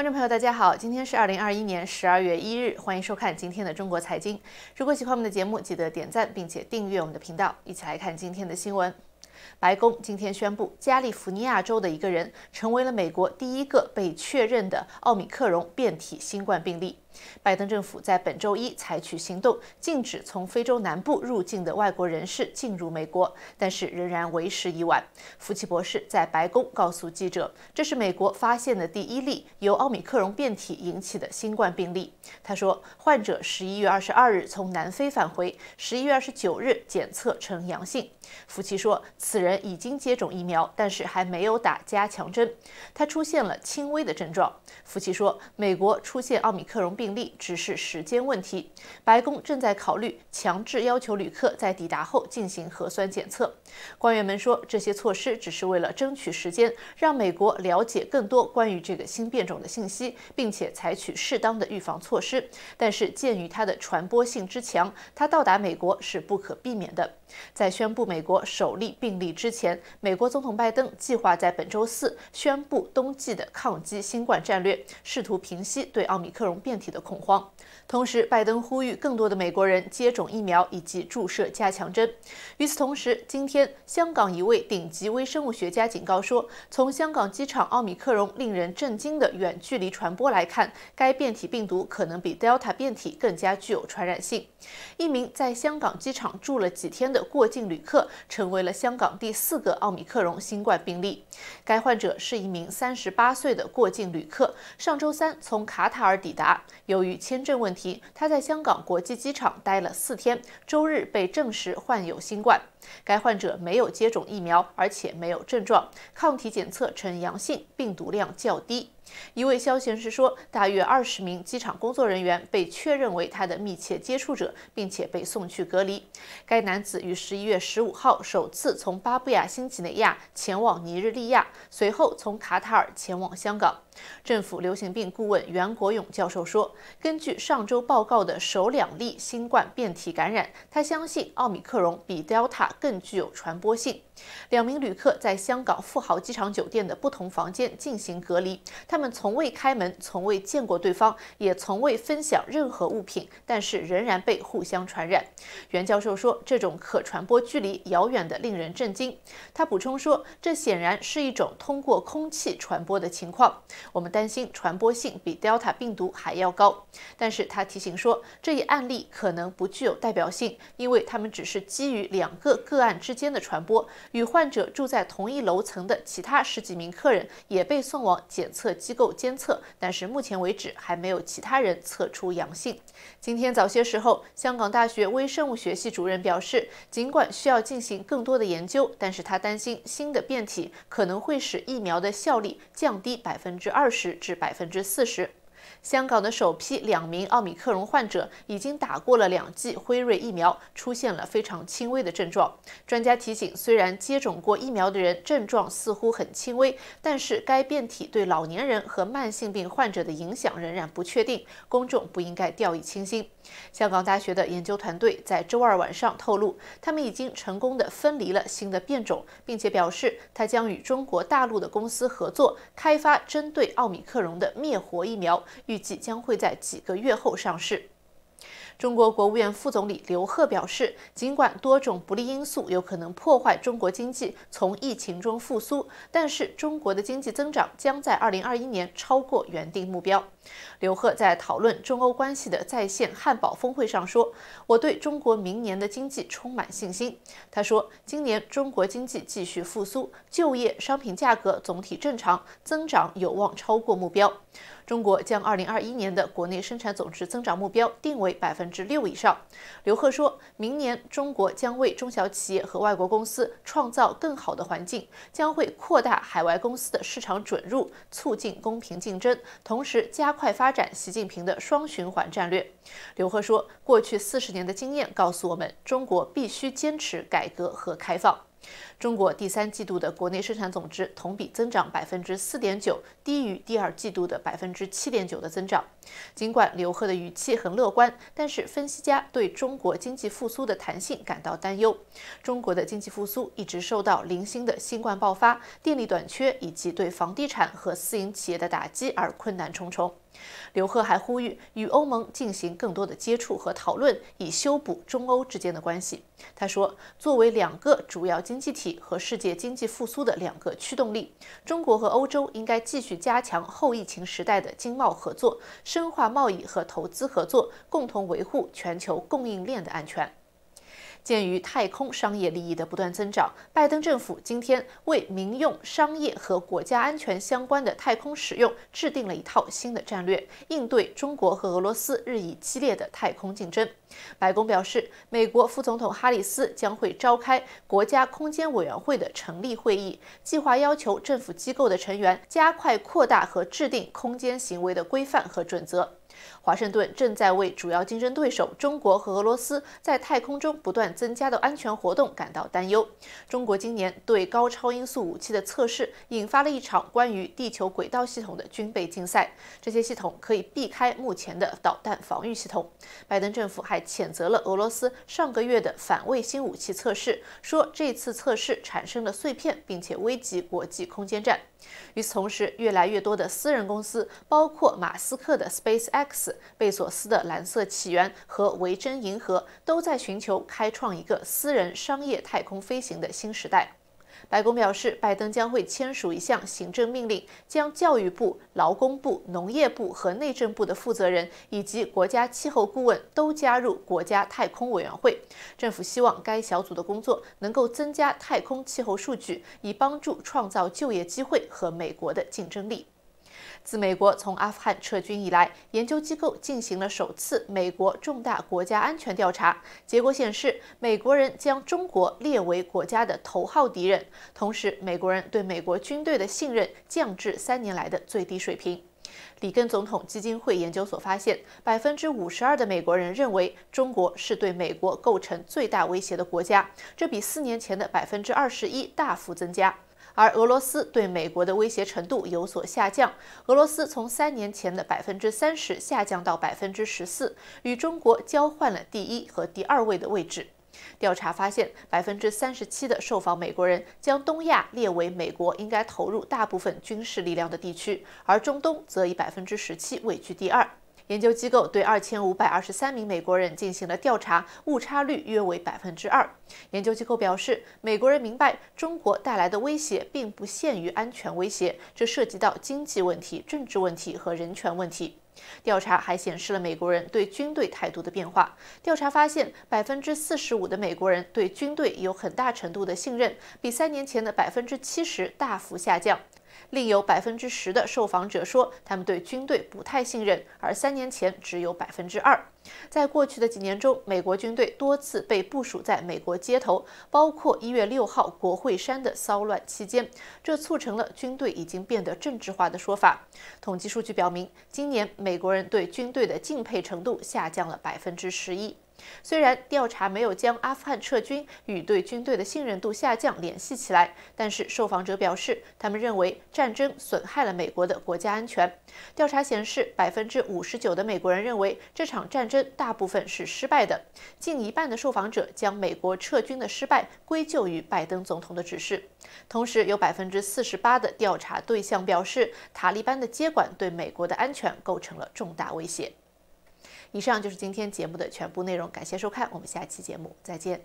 观众朋友，大家好，今天是二零二一年十二月一日，欢迎收看今天的中国财经。如果喜欢我们的节目，记得点赞并且订阅我们的频道。一起来看今天的新闻。白宫今天宣布，加利福尼亚州的一个人成为了美国第一个被确认的奥密克戎变体新冠病例。拜登政府在本周一采取行动，禁止从非洲南部入境的外国人士进入美国，但是仍然为时已晚。福奇博士在白宫告诉记者，这是美国发现的第一例由奥米克戎变体引起的新冠病例。他说，患者十一月二十二日从南非返回，十一月二十九日检测呈阳性。福奇说，此人已经接种疫苗，但是还没有打加强针，他出现了轻微的症状。福奇说，美国出现奥米克戎。病例只是时间问题。白宫正在考虑强制要求旅客在抵达后进行核酸检测。官员们说，这些措施只是为了争取时间，让美国了解更多关于这个新变种的信息，并且采取适当的预防措施。但是，鉴于它的传播性之强，它到达美国是不可避免的。在宣布美国首例病例之前，美国总统拜登计划在本周四宣布冬季的抗击新冠战略，试图平息对奥密克戎变体。的恐慌。同时，拜登呼吁更多的美国人接种疫苗以及注射加强针。与此同时，今天香港一位顶级微生物学家警告说，从香港机场奥密克戎令人震惊的远距离传播来看，该变体病毒可能比 Delta 变体更加具有传染性。一名在香港机场住了几天的过境旅客成为了香港第四个奥密克戎新冠病例。该患者是一名38岁的过境旅客，上周三从卡塔尔抵达。由于签证问题，他在香港国际机场待了四天，周日被证实患有新冠。该患者没有接种疫苗，而且没有症状，抗体检测呈阳性，病毒量较低。一位消息人士说，大约二十名机场工作人员被确认为他的密切接触者，并且被送去隔离。该男子于十一月十五号首次从巴布亚新几内亚前往尼日利亚，随后从卡塔尔前往香港。政府流行病顾问袁国勇教授说，根据上周报告的首两例新冠变体感染，他相信奥密克戎比德尔塔。更具有传播性。两名旅客在香港富豪机场酒店的不同房间进行隔离，他们从未开门，从未见过对方，也从未分享任何物品，但是仍然被互相传染。袁教授说，这种可传播距离遥远的令人震惊。他补充说，这显然是一种通过空气传播的情况。我们担心传播性比 Delta 病毒还要高。但是他提醒说，这一案例可能不具有代表性，因为他们只是基于两个个案之间的传播。与患者住在同一楼层的其他十几名客人也被送往检测机构监测，但是目前为止还没有其他人测出阳性。今天早些时候，香港大学微生物学系主任表示，尽管需要进行更多的研究，但是他担心新的变体可能会使疫苗的效力降低百分之二十至百分之四十。香港的首批两名奥密克戎患者已经打过了两剂辉瑞疫苗，出现了非常轻微的症状。专家提醒，虽然接种过疫苗的人症状似乎很轻微，但是该变体对老年人和慢性病患者的影响仍然不确定，公众不应该掉以轻心。香港大学的研究团队在周二晚上透露，他们已经成功地分离了新的变种，并且表示，他将与中国大陆的公司合作开发针对奥密克戎的灭活疫苗。预计将会在几个月后上市。中国国务院副总理刘鹤表示，尽管多种不利因素有可能破坏中国经济从疫情中复苏，但是中国的经济增长将在2021年超过原定目标。刘鹤在讨论中欧关系的在线汉堡峰会上说：“我对中国明年的经济充满信心。”他说：“今年中国经济继续复苏，就业、商品价格总体正常，增长有望超过目标。中国将2021年的国内生产总值增长目标定为百分。”之六以上，刘贺说，明年中国将为中小企业和外国公司创造更好的环境，将会扩大海外公司的市场准入，促进公平竞争，同时加快发展习近平的双循环战略。刘贺说，过去四十年的经验告诉我们，中国必须坚持改革和开放。中国第三季度的国内生产总值同比增长百分之四点九，低于第二季度的百分之七点九的增长。尽管刘鹤的语气很乐观，但是分析家对中国经济复苏的弹性感到担忧。中国的经济复苏一直受到零星的新冠爆发、电力短缺以及对房地产和私营企业的打击而困难重重。刘鹤还呼吁与欧盟进行更多的接触和讨论，以修补中欧之间的关系。他说：“作为两个主要经济体，”和世界经济复苏的两个驱动力，中国和欧洲应该继续加强后疫情时代的经贸合作，深化贸易和投资合作，共同维护全球供应链的安全。鉴于太空商业利益的不断增长，拜登政府今天为民用商业和国家安全相关的太空使用制定了一套新的战略，应对中国和俄罗斯日益激烈的太空竞争。白宫表示，美国副总统哈里斯将会召开国家空间委员会的成立会议，计划要求政府机构的成员加快扩大和制定空间行为的规范和准则。华盛顿正在为主要竞争对手中国和俄罗斯在太空中不断增加的安全活动感到担忧。中国今年对高超音速武器的测试引发了一场关于地球轨道系统的军备竞赛，这些系统可以避开目前的导弹防御系统。拜登政府还谴责了俄罗斯上个月的反卫星武器测试，说这次测试产生了碎片，并且危及国际空间站。与此同时，越来越多的私人公司，包括马斯克的 Space X。贝索斯的蓝色起源和维珍银河都在寻求开创一个私人商业太空飞行的新时代。白宫表示，拜登将会签署一项行政命令，将教育部、劳工部、农业部和内政部的负责人以及国家气候顾问都加入国家太空委员会。政府希望该小组的工作能够增加太空气候数据，以帮助创造就业机会和美国的竞争力。自美国从阿富汗撤军以来，研究机构进行了首次美国重大国家安全调查。结果显示，美国人将中国列为国家的头号敌人，同时美国人对美国军队的信任降至三年来的最低水平。里根总统基金会研究所发现，百分之五十二的美国人认为中国是对美国构成最大威胁的国家，这比四年前的百分之二十一大幅增加。而俄罗斯对美国的威胁程度有所下降，俄罗斯从三年前的百分之三十下降到百分之十四，与中国交换了第一和第二位的位置。调查发现，百分之三十七的受访美国人将东亚列为美国应该投入大部分军事力量的地区，而中东则以百分之十七位居第二。研究机构对二千五百二十三名美国人进行了调查，误差率约为百分之二。研究机构表示，美国人明白中国带来的威胁并不限于安全威胁，这涉及到经济问题、政治问题和人权问题。调查还显示了美国人对军队态度的变化。调查发现，百分之四十五的美国人对军队有很大程度的信任，比三年前的百分之七十大幅下降。另有百分之十的受访者说，他们对军队不太信任，而三年前只有百分之二。在过去的几年中，美国军队多次被部署在美国街头，包括一月六号国会山的骚乱期间，这促成了“军队已经变得政治化”的说法。统计数据表明，今年美国人对军队的敬佩程度下降了百分之十一。虽然调查没有将阿富汗撤军与对军队的信任度下降联系起来，但是受访者表示，他们认为战争损害了美国的国家安全。调查显示，百分之五十九的美国人认为这场战争大部分是失败的，近一半的受访者将美国撤军的失败归咎于拜登总统的指示。同时，有百分之四十八的调查对象表示，塔利班的接管对美国的安全构成了重大威胁。以上就是今天节目的全部内容，感谢收看，我们下期节目再见。